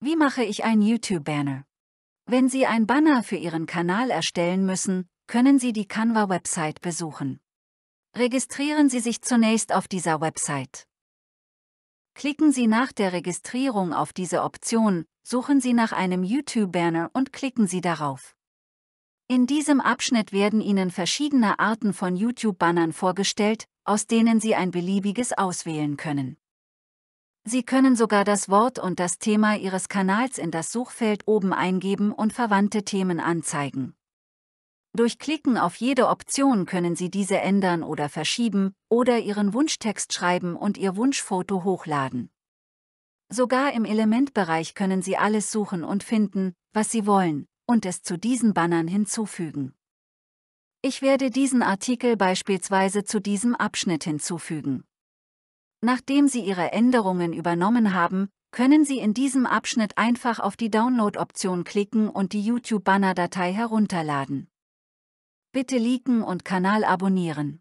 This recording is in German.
Wie mache ich ein YouTube-Banner? Wenn Sie ein Banner für Ihren Kanal erstellen müssen, können Sie die Canva-Website besuchen. Registrieren Sie sich zunächst auf dieser Website. Klicken Sie nach der Registrierung auf diese Option, suchen Sie nach einem YouTube-Banner und klicken Sie darauf. In diesem Abschnitt werden Ihnen verschiedene Arten von YouTube-Bannern vorgestellt, aus denen Sie ein beliebiges auswählen können. Sie können sogar das Wort und das Thema Ihres Kanals in das Suchfeld oben eingeben und verwandte Themen anzeigen. Durch Klicken auf jede Option können Sie diese ändern oder verschieben oder Ihren Wunschtext schreiben und Ihr Wunschfoto hochladen. Sogar im Elementbereich können Sie alles suchen und finden, was Sie wollen, und es zu diesen Bannern hinzufügen. Ich werde diesen Artikel beispielsweise zu diesem Abschnitt hinzufügen. Nachdem Sie Ihre Änderungen übernommen haben, können Sie in diesem Abschnitt einfach auf die Download-Option klicken und die YouTube-Banner-Datei herunterladen. Bitte liken und Kanal abonnieren.